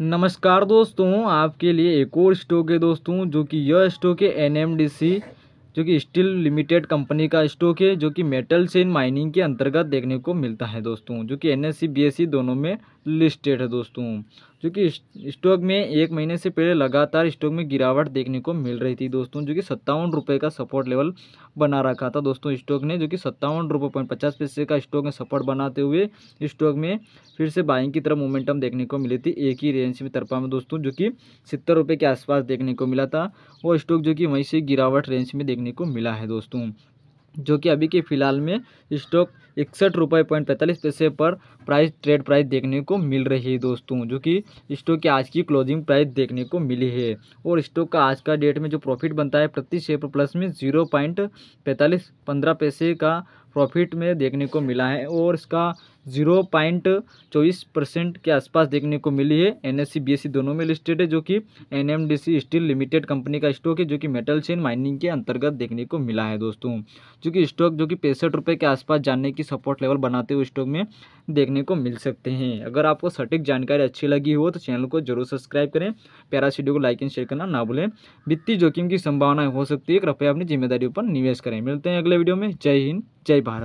नमस्कार दोस्तों आपके लिए एक और स्टॉक है दोस्तों जो कि यह स्टॉक है एन एम डी सी जो कि स्टील लिमिटेड कंपनी का स्टॉक है जो कि मेटल चेन माइनिंग के अंतर्गत देखने को मिलता है दोस्तों जो कि एन एस दोनों में लिस्टेड है दोस्तों जो कि स्टॉक में एक महीने से पहले लगातार स्टॉक में गिरावट देखने को मिल रही थी दोस्तों जो कि सत्तावन रुपये का सपोर्ट लेवल बना रखा था दोस्तों स्टॉक ने जो कि सत्तावन रुपये पॉइंट पचास पैसे का स्टॉक में सपोर्ट बनाते हुए स्टॉक में फिर से बाइंग की तरफ मोमेंटम देखने को मिली थी एक ही रेंज में तरफा में दोस्तों जो कि सत्तर रुपये के आसपास देखने को मिला था वो स्टॉक जो कि वहीं से गिरावट रेंज में देखने देखने को मिला है दोस्तों जो कि अभी के फ़िलहाल में स्टॉक इकसठ रुपये पॉइंट पैंतालीस पैसे पर प्राइस ट्रेड प्राइस देखने को मिल रही है दोस्तों जो कि स्टॉक की आज की क्लोजिंग प्राइस देखने को मिली है और स्टॉक का आज का डेट में जो प्रॉफिट बनता है प्रति शेयर प्लस में जीरो पॉइंट पैंतालीस पंद्रह पैसे का प्रॉफिट में देखने को मिला है और इसका जीरो पॉइंट चौबीस परसेंट के आसपास देखने को मिली है एन एस e, e दोनों में लिस्टेड है जो कि एन स्टील लिमिटेड कंपनी का स्टॉक है जो कि मेटल चेन माइनिंग के अंतर्गत देखने को मिला है दोस्तों जो कि स्टॉक जो कि पैंसठ रुपये के आसपास जानने की सपोर्ट लेवल बनाते हुए स्टॉक में देखने को मिल सकते हैं अगर आपको सटीक जानकारी अच्छी लगी हो तो चैनल को जरूर सब्सक्राइब करें प्यारा वीडियो को लाइक एंड शेयर करना ना भूलें वित्तीय जोखिम की संभावनाएं हो सकती है कृपया अपनी जिम्मेदारी पर निवेश करें मिलते हैं अगले वीडियो में जय हिंद जय भारत